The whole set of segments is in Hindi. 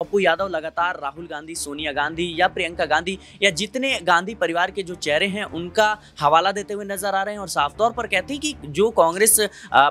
पप्पू यादव लगातार राहुल गांधी सोनिया गांधी या प्रियंका गांधी या जितने गांधी परिवार के जो चेहरे हैं उनका हवाला देते हुए नजर आ रहे हैं और साफ तौर पर कहते हैं कि जो कांग्रेस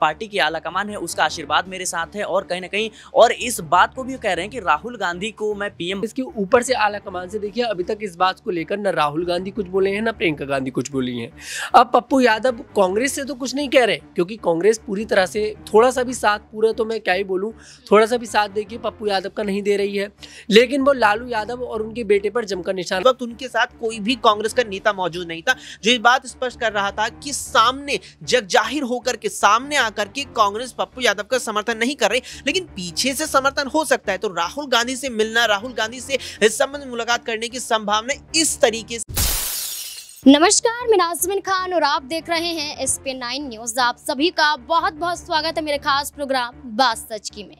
पार्टी की आला कमान है उसका आशीर्वाद मेरे साथ है और कहीं ना कहीं और इस बात को भी कह रहे हैं कि राहुल गांधी को मैं पीएम इसके ऊपर से आला कमान से देखिए अभी तक इस बात को लेकर न राहुल गांधी कुछ बोले हैं न प्रियंका गांधी कुछ बोली है अब पप्पू यादव कांग्रेस से तो कुछ नहीं कह रहे क्योंकि कांग्रेस पूरी तरह से थोड़ा सा भी साथ पूरा तो मैं क्या ही बोलूँ थोड़ा सा भी साथ देखिए पप्पू यादव का नहीं दे रही रही है लेकिन वो लालू यादव और उनके बेटे पर जमकर निशान वक्त उनके साथ कोई भी कांग्रेस का नेता मौजूद नहीं था जो इस बात स्पष्ट कर रहा था कि सामने जग जाहिर होकर के सामने आकर के कांग्रेस पप्पू यादव का समर्थन नहीं कर रही लेकिन पीछे से समर्थन हो सकता है तो राहुल गांधी से मिलना राहुल गांधी से इस संबंध मुलाकात करने की संभावना इस तरीके से नमस्कार मैं नाजमिन खान और आप देख रहे हैं एस पी नाइन न्यूज आप सभी का बहुत बहुत स्वागत है मेरे खास प्रोग्राम बात सच की में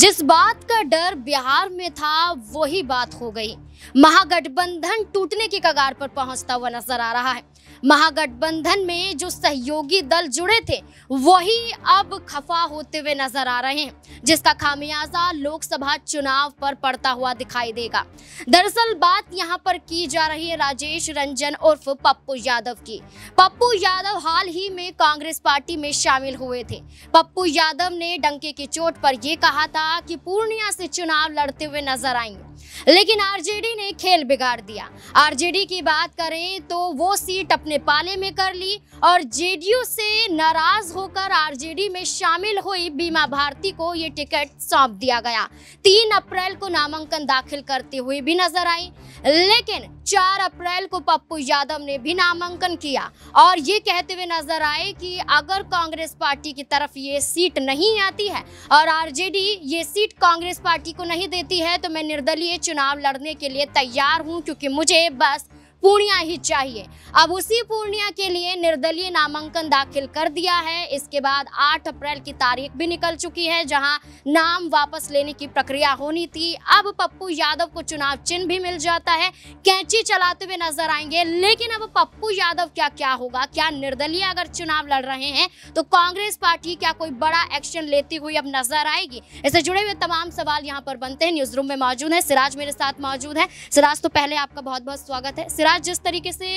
जिस बात का डर बिहार में था वही बात हो गई महागठबंधन टूटने की कगार पर पहुंचता हुआ नजर आ रहा है महागठबंधन में जो सहयोगी दल जुड़े थे वही अब खफा होते हुए नजर आ रहे हैं जिसका खामियाजा लोकसभा चुनाव पर पड़ता हुआ दिखाई देगा दरअसल बात यहाँ पर की जा रही है राजेश रंजन उर्फ पप्पू यादव की पप्पू यादव हाल ही में कांग्रेस पार्टी में शामिल हुए थे पप्पू यादव ने डंके की चोट पर यह कहा था कि पूर्णिया से चुनाव लड़ते हुए नजर आएंगे लेकिन आरजेडी ने खेल बिगाड़ दिया आरजेडी की बात करें तो वो सीट अपने पाले में कर ली और जेडीयू से नाराज होकर आरजेडी में शामिल हुई बीमा भारती को ये टिकट सौंप दिया गया तीन अप्रैल को नामांकन दाखिल करते हुए भी नजर आई लेकिन 4 अप्रैल को पप्पू यादव ने भी नामांकन किया और ये कहते हुए नजर आए कि अगर कांग्रेस पार्टी की तरफ ये सीट नहीं आती है और आरजेडी ये सीट कांग्रेस पार्टी को नहीं देती है तो मैं निर्दलीय चुनाव लड़ने के लिए तैयार हूँ क्योंकि मुझे बस पूर्णिया ही चाहिए अब उसी पूर्णिया के लिए निर्दलीय नामांकन दाखिल कर दिया है इसके बाद 8 अप्रैल की तारीख भी निकल चुकी है जहां नाम वापस लेने की प्रक्रिया होनी थी अब पप्पू यादव को चुनाव चिन्ह भी मिल जाता है कैंची चलाते हुए नजर आएंगे लेकिन अब पप्पू यादव क्या क्या होगा क्या निर्दलीय अगर चुनाव लड़ रहे हैं तो कांग्रेस पार्टी क्या कोई बड़ा एक्शन लेती हुई अब नजर आएगी इससे जुड़े हुए तमाम सवाल यहाँ पर बनते हैं न्यूज रूम में मौजूद है सिराज मेरे साथ मौजूद है सिराज तो पहले आपका बहुत बहुत स्वागत है गुजरात जिस तरीके से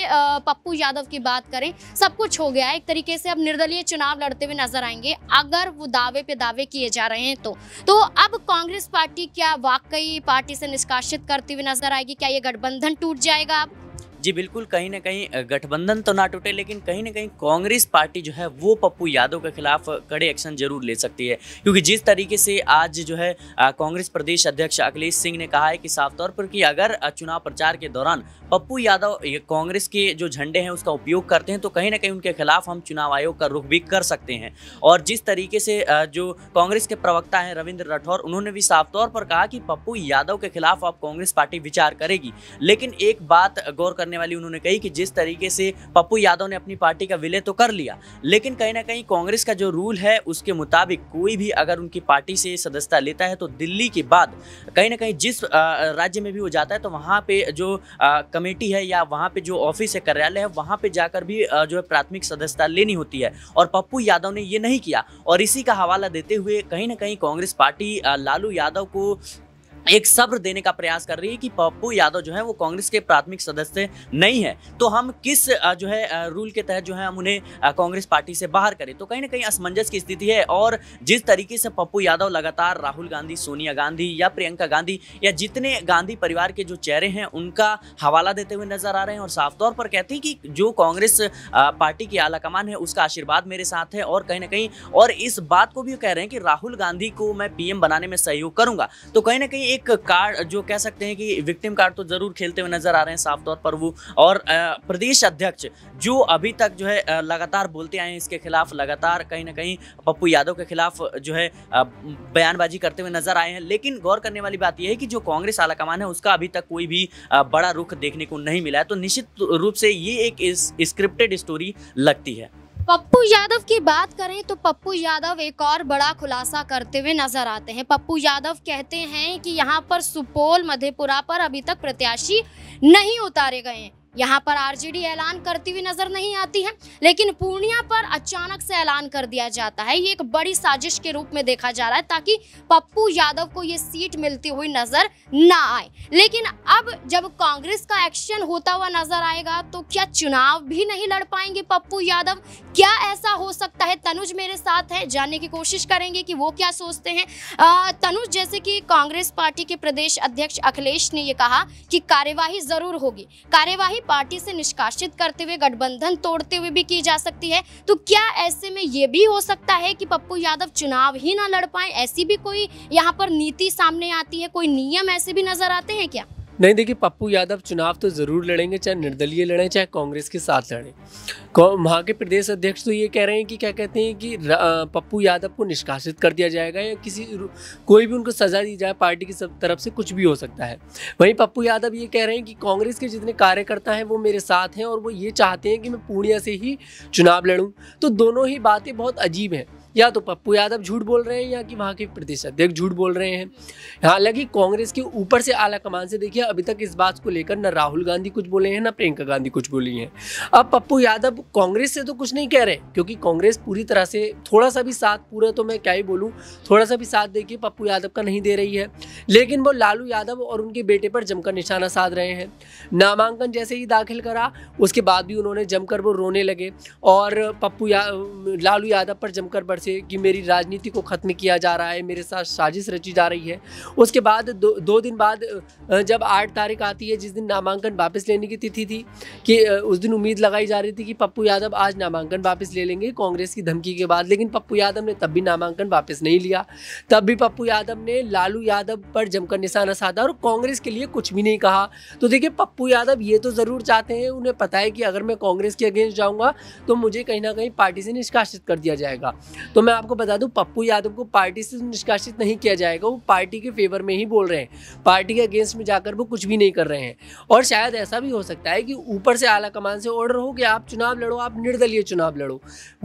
पप्पू यादव की बात करें सब कुछ हो गया एक तरीके से अब निर्दलीय चुनाव लड़ते हुए नजर आएंगे अगर वो दावे पे दावे किए जा रहे हैं तो तो अब कांग्रेस पार्टी क्या वाकई पार्टी से निष्कासित करती हुई नजर आएगी क्या ये गठबंधन टूट जाएगा अब जी बिल्कुल कहीं ना कहीं गठबंधन तो ना टूटे लेकिन कहीं ना कहीं कांग्रेस पार्टी जो है वो पप्पू यादव के खिलाफ कड़े एक्शन जरूर ले सकती है क्योंकि जिस तरीके से आज जो है कांग्रेस प्रदेश अध्यक्ष अखिलेश सिंह ने कहा है कि साफ तौर पर कि अगर चुनाव प्रचार के दौरान पप्पू यादव कांग्रेस के जो झंडे हैं उसका उपयोग करते हैं तो कहीं ना कहीं उनके खिलाफ हम चुनाव आयोग का रुख भी कर सकते हैं और जिस तरीके से जो कांग्रेस के प्रवक्ता हैं रविंद्र राठौर उन्होंने भी साफ तौर पर कहा कि पप्पू यादव के खिलाफ अब कांग्रेस पार्टी विचार करेगी लेकिन एक बात गौर करने वाली उन्होंने कही कि जिस तरीके से पप्पू यादव ने अपनी पार्टी का विलय तो कर लिया लेकिन कहीं ना कहीं कांग्रेस का जो रूल है उसके मुताबिक कोई भी अगर उनकी पार्टी से सदस्यता लेता है तो दिल्ली के बाद कहीं ना कहीं जिस राज्य में भी वो जाता है तो वहाँ पर जो कमेटी है या वहाँ पर जो ऑफिस है कार्यालय है वहाँ पर जाकर भी जो है प्राथमिक सदस्यता लेनी होती है और पप्पू यादव ने ये नहीं किया और इसी का हवाला देते हुए कहीं ना कहीं कांग्रेस पार्टी लालू यादव को एक सब्र देने का प्रयास कर रही है कि पप्पू यादव जो है वो कांग्रेस के प्राथमिक सदस्य नहीं है तो हम किस जो है रूल के तहत जो है हम उन्हें कांग्रेस पार्टी से बाहर करें तो कहीं ना कहीं असमंजस की स्थिति है और जिस तरीके से पप्पू यादव लगातार राहुल गांधी सोनिया गांधी या प्रियंका गांधी या जितने गांधी परिवार के जो चेहरे हैं उनका हवाला देते हुए नजर आ रहे हैं और साफ तौर पर कहते हैं कि जो कांग्रेस पार्टी की आला कमान है उसका आशीर्वाद मेरे साथ है और कहीं ना कहीं और इस बात को भी कह रहे हैं कि राहुल गांधी को मैं पीएम बनाने में सहयोग करूंगा तो कहीं ना कहीं एक एक कार्ड जो कह सकते हैं कि विक्टिम कार्ड तो जरूर खेलते हुए नजर आ रहे हैं साफ तौर पर वो और प्रदेश अध्यक्ष जो अभी तक जो है लगातार बोलते आए हैं इसके खिलाफ लगातार कहीं ना कहीं पप्पू यादव के खिलाफ जो है बयानबाजी करते हुए नजर आए हैं लेकिन गौर करने वाली बात यह है कि जो कांग्रेस आलाकमान है उसका अभी तक कोई भी बड़ा रुख देखने को नहीं मिला है तो निश्चित रूप से ये एक स्क्रिप्टेड स्टोरी लगती है पप्पू यादव की बात करें तो पप्पू यादव एक और बड़ा खुलासा करते हुए नजर आते हैं पप्पू यादव कहते हैं कि यहाँ पर सुपौल मधेपुरा पर अभी तक प्रत्याशी नहीं उतारे गए हैं यहाँ पर आरजेडी ऐलान करती हुई नजर नहीं आती है लेकिन पूर्णिया पर अचानक से ऐलान कर दिया जाता है ये एक बड़ी साजिश के रूप में देखा जा रहा है ताकि पप्पू यादव को ये सीट मिलती हुई नजर ना आए लेकिन अब जब कांग्रेस का एक्शन होता हुआ नजर आएगा तो क्या चुनाव भी नहीं लड़ पाएंगे पप्पू यादव क्या ऐसा हो सकता है तनुज मेरे साथ है जानने की कोशिश करेंगे कि वो क्या सोचते हैं तनुज जैसे कि कांग्रेस पार्टी के प्रदेश अध्यक्ष अखिलेश ने ये कहा कि कार्यवाही जरूर होगी कार्यवाही ही पार्टी से निष्कासित करते हुए गठबंधन तोड़ते हुए भी की जा सकती है तो क्या ऐसे में ये भी हो सकता है कि पप्पू यादव चुनाव ही ना लड़ पाए ऐसी भी कोई यहाँ पर नीति सामने आती है कोई नियम ऐसे भी नजर आते हैं क्या नहीं देखिए पप्पू यादव चुनाव तो ज़रूर लड़ेंगे चाहे निर्दलीय लड़ें चाहे कांग्रेस के साथ लड़ें वहाँ के प्रदेश अध्यक्ष तो ये कह रहे हैं कि क्या कहते हैं कि पप्पू यादव को निष्कासित कर दिया जाएगा या किसी कोई भी उनको सज़ा दी जाए पार्टी की सब तरफ से कुछ भी हो सकता है वहीं पप्पू यादव ये कह रहे हैं कि कांग्रेस के जितने कार्यकर्ता हैं वो मेरे साथ हैं और वो ये चाहते हैं कि मैं पूर्णिया से ही चुनाव लड़ूँ तो दोनों ही बातें बहुत अजीब हैं या तो पप्पू यादव झूठ बोल रहे हैं या कि वहाँ के प्रदेश अध्यक्ष झूठ बोल रहे हैं हालांकि कांग्रेस के ऊपर से आला कमान से देखिए अभी तक इस बात को लेकर ना राहुल गांधी कुछ बोले हैं ना प्रियंका गांधी कुछ बोली हैं अब पप्पू यादव कांग्रेस से तो कुछ नहीं कह रहे क्योंकि कांग्रेस पूरी तरह से थोड़ा सा भी साथ पूरा तो मैं क्या ही बोलूँ थोड़ा सा भी साथ देखिए पप्पू यादव का नहीं दे रही है लेकिन वो लालू यादव और उनके बेटे पर जमकर निशाना साध रहे हैं नामांकन जैसे ही दाखिल करा उसके बाद भी उन्होंने जमकर वो रोने लगे और पप्पू या लालू यादव पर जमकर बाहर से कि मेरी राजनीति को ख़त्म किया जा रहा है मेरे साथ साजिश रची जा रही है उसके बाद दो दो दिन बाद जब आठ तारीख आती है जिस दिन नामांकन वापस लेने की तिथि थी कि उस दिन उम्मीद लगाई जा रही थी कि पप्पू यादव आज नामांकन वापस ले लेंगे कांग्रेस की धमकी के बाद लेकिन पप्पू यादव ने तब भी नामांकन वापस नहीं लिया तब भी पप्पू यादव ने लालू यादव पर जमकर निशाना साधा और कांग्रेस के लिए कुछ भी नहीं कहा तो देखिए पप्पू यादव ये तो ज़रूर चाहते हैं उन्हें पता है कि अगर मैं कांग्रेस के अगेंस्ट जाऊँगा तो मुझे कहीं ना कहीं पार्टी से निष्कासित कर दिया जाएगा तो मैं आपको बता दूं पप्पू यादव को पार्टी से निष्कासित नहीं किया जाएगा वो पार्टी के फेवर में ही बोल रहे हैं पार्टी के अगेंस्ट में जाकर वो कुछ भी नहीं कर रहे हैं और शायद ऐसा भी हो सकता है कि ऊपर से आला कमान से ऑर्डर हो कि आप चुनाव लड़ो आप निर्दलीय चुनाव लड़ो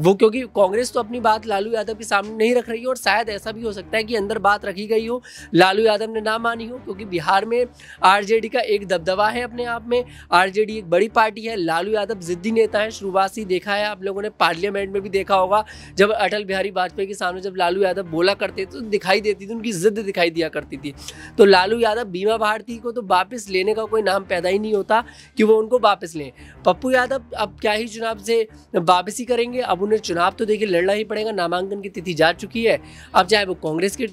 वो क्योंकि कांग्रेस तो अपनी बात लालू यादव के सामने नहीं रख रही है और शायद ऐसा भी हो सकता है कि अंदर बात रखी गई हो लालू यादव ने ना मानी हो क्योंकि बिहार में आरजेडी का एक दबदबा है अपने आप में आरजेडी एक बड़ी पार्टी है लालू यादव जिद्दी नेता है शुरुआत देखा है आप लोगों ने पार्लियामेंट में भी देखा होगा जब अटल बिहारी वाजपेयी के सामने जब लालू यादव बोला करते थे तो दिखाई देती थी उनकी जिद दिखाई दिया करती थी तो लालू यादव बीमा भारती को तो वापस लेने का कोई नाम पैदा ही नहीं होता कि वो उनको वापस लें पप्पू यादव अब क्या ही चुनाव से वापस ही करेंगे अब उन्हें चुनाव तो देखिए लड़ना ही पड़ेगा नामांकन की तिथि जा चुकी है अब चाहे वो कांग्रेस के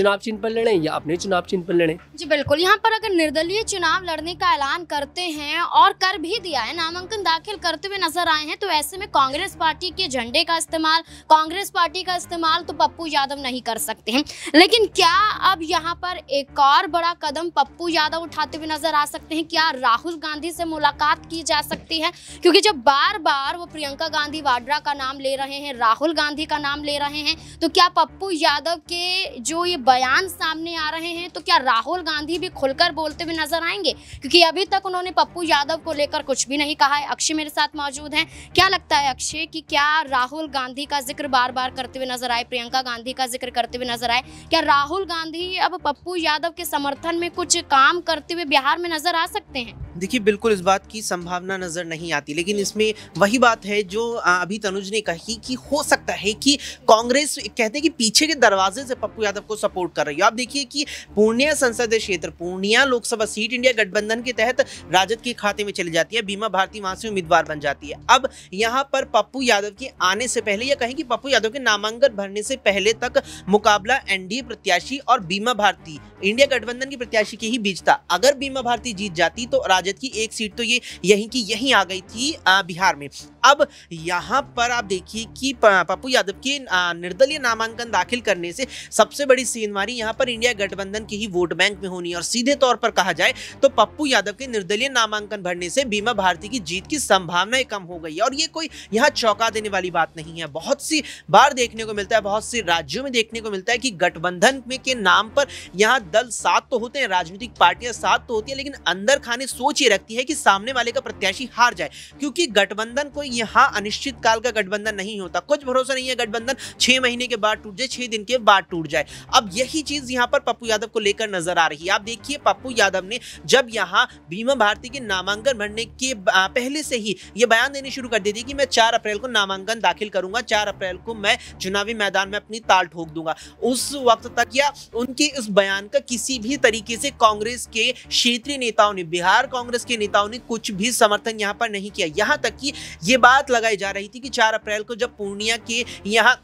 चुनाव चिन्ह पर लड़ें या अपने चुनाव चिन्ह पर लड़ें जी बिल्कुल यहाँ पर अगर निर्दलीय चुनाव लड़ने का ऐलान करते हैं और कर भी दिया है नामांकन दाखिल करते हुए नजर आए हैं तो ऐसे में कांग्रेस पार्टी के झंडे का इस्तेमाल कांग्रेस कांग्रेस पार्टी का इस्तेमाल तो पप्पू यादव नहीं कर सकते हैं लेकिन क्या अब यहाँ पर एक और बड़ा कदम पप्पू यादव उठाते हुए नजर आ सकते हैं क्या राहुल गांधी से मुलाकात की जा सकती है क्योंकि जब बार बार वो प्रियंका गांधी वाड्रा का नाम ले रहे हैं राहुल गांधी का नाम ले रहे हैं तो क्या पप्पू यादव के जो ये बयान सामने आ रहे हैं तो क्या राहुल गांधी भी खुलकर बोलते हुए नजर आएंगे क्योंकि अभी तक उन्होंने पप्पू यादव को लेकर कुछ भी नहीं कहा है अक्षय मेरे साथ मौजूद हैं क्या लगता है अक्षय कि क्या राहुल गांधी का जिक्र बार बार बार करते हुए नजर आए प्रियंका गांधी का जिक्र करते हुए नजर आए क्या राहुल गांधी अब पप्पू यादव के समर्थन में कुछ काम करते हुए बिहार में नजर आ सकते हैं देखिए बिल्कुल इस बात की संभावना नज़र नहीं आती लेकिन इसमें वही बात है जो अभी तनुज ने कही कि हो सकता है कि कांग्रेस कहते हैं कि पीछे के दरवाजे से पप्पू यादव को सपोर्ट कर रही है आप देखिए कि पूर्णिया संसदीय क्षेत्र पूर्णिया लोकसभा सीट इंडिया गठबंधन के तहत राजद के खाते में चली जाती है बीमा भारती वहां से उम्मीदवार बन जाती है अब यहाँ पर पप्पू यादव के आने से पहले या कहें कि पप्पू यादव के नामांकन भरने से पहले तक मुकाबला एनडीए प्रत्याशी और बीमा भारती इंडिया गठबंधन के प्रत्याशी के ही बीच था अगर बीमा भारती जीत जाती तो राजद राजद की एक सीट तो ये यहीं की यहीं आ गई थी बिहार में अब यहाँ पर आप देखिए कि पप्पू यादव के निर्दलीय नामांकन दाखिल करने से सबसे बड़ी सीनवारी यहाँ पर इंडिया गठबंधन की ही वोट बैंक में होनी और सीधे तौर पर कहा जाए तो पप्पू यादव के निर्दलीय नामांकन भरने से बीमा भारती की जीत की संभावनाएं कम हो गई और ये कोई यहाँ चौंका देने वाली बात नहीं है बहुत सी बार देखने को मिलता है बहुत से राज्यों में देखने को मिलता है कि गठबंधन में के नाम पर यहाँ दल सात तो होते हैं राजनीतिक पार्टियां सात तो होती है लेकिन अंदर खाने सोच सोच ये रखती है कि सामने वाले का प्रत्याशी हार जाए क्योंकि गठबंधन कोई यहाँ अनिश्चित काल का गठबंधन नहीं होता कुछ भरोसा नहीं है गठबंधन छह महीने के बाद टूट जाए छह दिन के बाद टूट जाए अब यही चीज यहाँ पर पप्पू यादव को लेकर नजर आ रही है आप देखिए पप्पू यादव ने जब यहाँ भीमा भारती के नामांकन भरने के पहले से ही ये बयान देने शुरू कर दी थी कि मैं चार अप्रैल को नामांकन दाखिल करूंगा चार अप्रैल को मैं चुनावी मैदान में अपनी ताल ठोक दूंगा उस वक्त तक या उनके इस बयान का किसी भी तरीके से कांग्रेस के क्षेत्रीय नेताओं ने बिहार कांग्रेस के नेताओं ने कुछ भी समर्थन यहाँ पर नहीं किया यहाँ तक कि ये बात लगाई जा रही थी कि चार अप्रैल को जब पूर्णिया के यहाँ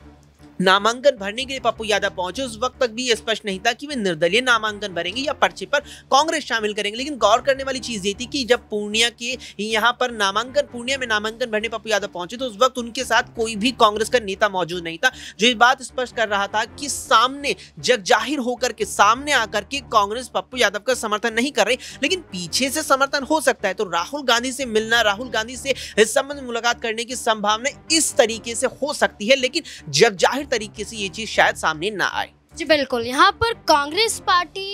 नामांकन भरने के लिए पप्पू यादव पहुंचे उस वक्त तक भी यह स्पष्ट नहीं था कि वे निर्दलीय नामांकन भरेंगे या पर्चे पर कांग्रेस शामिल करेंगे लेकिन गौर करने वाली चीज ये थी कि जब पूर्णिया के यहाँ पर नामांकन पूर्णिया में नामांकन भरने पप्पू यादव पहुंचे तो उस वक्त उनके साथ कोई भी कांग्रेस का नेता मौजूद नहीं था जो ये बात स्पष्ट कर रहा था कि सामने जग जाहिर होकर के सामने आकर के कांग्रेस पप्पू यादव का समर्थन नहीं कर रही लेकिन पीछे से समर्थन हो सकता है तो राहुल गांधी से मिलना राहुल गांधी से इस संबंध में मुलाकात करने की संभावना इस तरीके से हो सकती है लेकिन जग जाहिर तरीके से ये चीज शायद सामने ना आए जी बिल्कुल यहाँ पर कांग्रेस पार्टी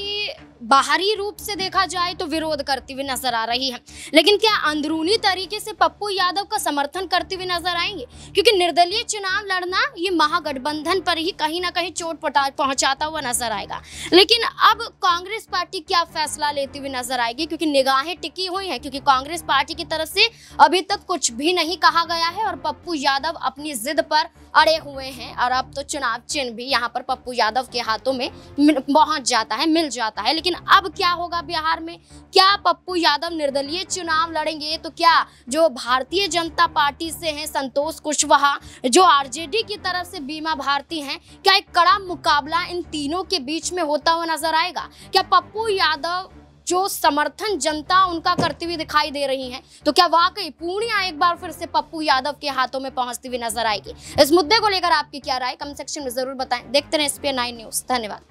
बाहरी रूप से देखा जाए तो विरोध करती हुई नजर आ रही है लेकिन क्या अंदरूनी तरीके से पप्पू यादव का समर्थन करते हुए नजर आएंगे क्योंकि निर्दलीय चुनाव लड़ना ये महागठबंधन पर ही कहीं ना कहीं चोट पहुंचाता हुआ नजर आएगा लेकिन अब कांग्रेस पार्टी क्या फैसला लेती हुई नजर आएगी क्योंकि निगाहें टिकी हुई है क्योंकि कांग्रेस पार्टी की तरफ से अभी तक कुछ भी नहीं कहा गया है और पप्पू यादव अपनी जिद पर अड़े हुए हैं और अब तो चुनाव चिन्ह भी यहाँ पर पप्पू यादव के हाथों में पहुंच जाता है मिल जाता है लेकिन लेकिन अब क्या होगा बिहार में क्या पप्पू यादव निर्दलीय चुनाव लड़ेंगे तो क्या जो भारतीय जनता पार्टी से हैं संतोष कुशवाहा जो आरजेडी की तरफ से बीमा भारती हैं क्या एक कड़ा मुकाबला इन तीनों के बीच में होता हुआ नजर आएगा क्या पप्पू यादव जो समर्थन जनता उनका करती हुई दिखाई दे रही है तो क्या वाकई पूर्णिया एक बार फिर से पप्पू यादव के हाथों में पहुंचती हुई नजर आएगी इस मुद्दे को लेकर आपकी क्या राय कमेंट सेक्शन में जरूर बताएं देखते रहे एस न्यूज धन्यवाद